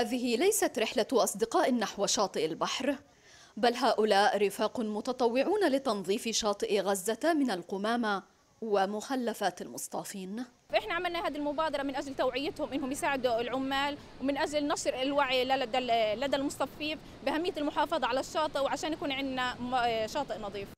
هذه ليست رحلة أصدقاء نحو شاطئ البحر بل هؤلاء رفاق متطوعون لتنظيف شاطئ غزة من القمامة ومخلفات المصطافين احنا عملنا هذه المبادره من اجل توعيتهم انهم يساعدوا العمال ومن اجل نشر الوعي لدى لدى المصطفين باهميه المحافظه على الشاطئ وعشان يكون عندنا شاطئ نظيف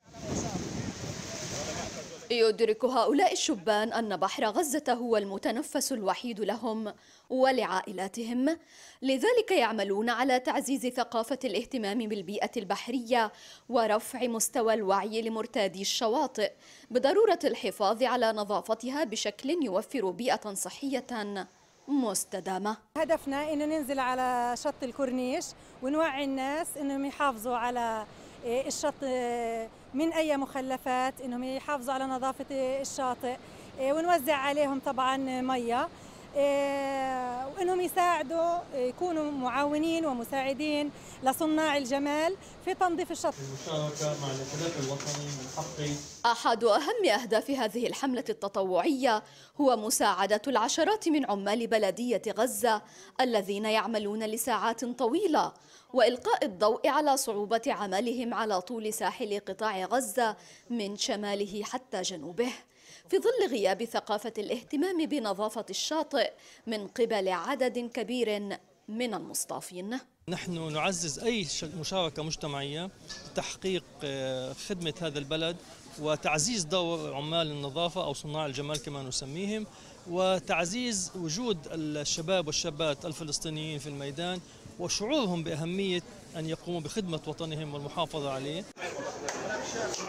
يدرك هؤلاء الشبان أن بحر غزة هو المتنفس الوحيد لهم ولعائلاتهم لذلك يعملون على تعزيز ثقافة الاهتمام بالبيئة البحرية ورفع مستوى الوعي لمرتادي الشواطئ بضرورة الحفاظ على نظافتها بشكل يوفر بيئة صحية مستدامة هدفنا أنه ننزل على شط الكورنيش ونوعي الناس أنهم يحافظوا على إيه، الشط إيه، من أي مخلفات أنهم يحافظوا على نظافة إيه، الشاطئ ونوزع عليهم طبعا مية يساعدوا يكونوا معاونين ومساعدين لصناع الجمال في تنظيف الشط مع الوطني من حقي أحد أهم أهداف هذه الحملة التطوعية هو مساعدة العشرات من عمال بلدية غزة الذين يعملون لساعات طويلة وإلقاء الضوء على صعوبة عملهم على طول ساحل قطاع غزة من شماله حتى جنوبه في ظل غياب ثقافة الاهتمام بنظافة الشاطئ من قبل عدد كبير من المصطافين نحن نعزز أي مشاركة مجتمعية لتحقيق آه، خدمة هذا البلد وتعزيز دور عمال النظافة أو صناع الجمال كما نسميهم وتعزيز وجود الشباب والشابات الفلسطينيين في الميدان وشعورهم بأهمية أن يقوموا بخدمة وطنهم والمحافظة عليه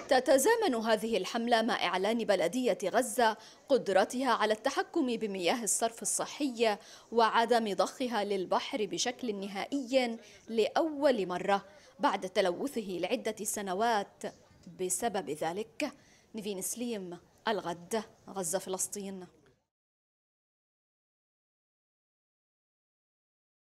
تتزامن هذه الحملة مع إعلان بلدية غزة قدرتها على التحكم بمياه الصرف الصحية وعدم ضخها للبحر بشكل نهائي لأول مرة بعد تلوثه لعدة سنوات بسبب ذلك نيفين سليم الغد غزة فلسطين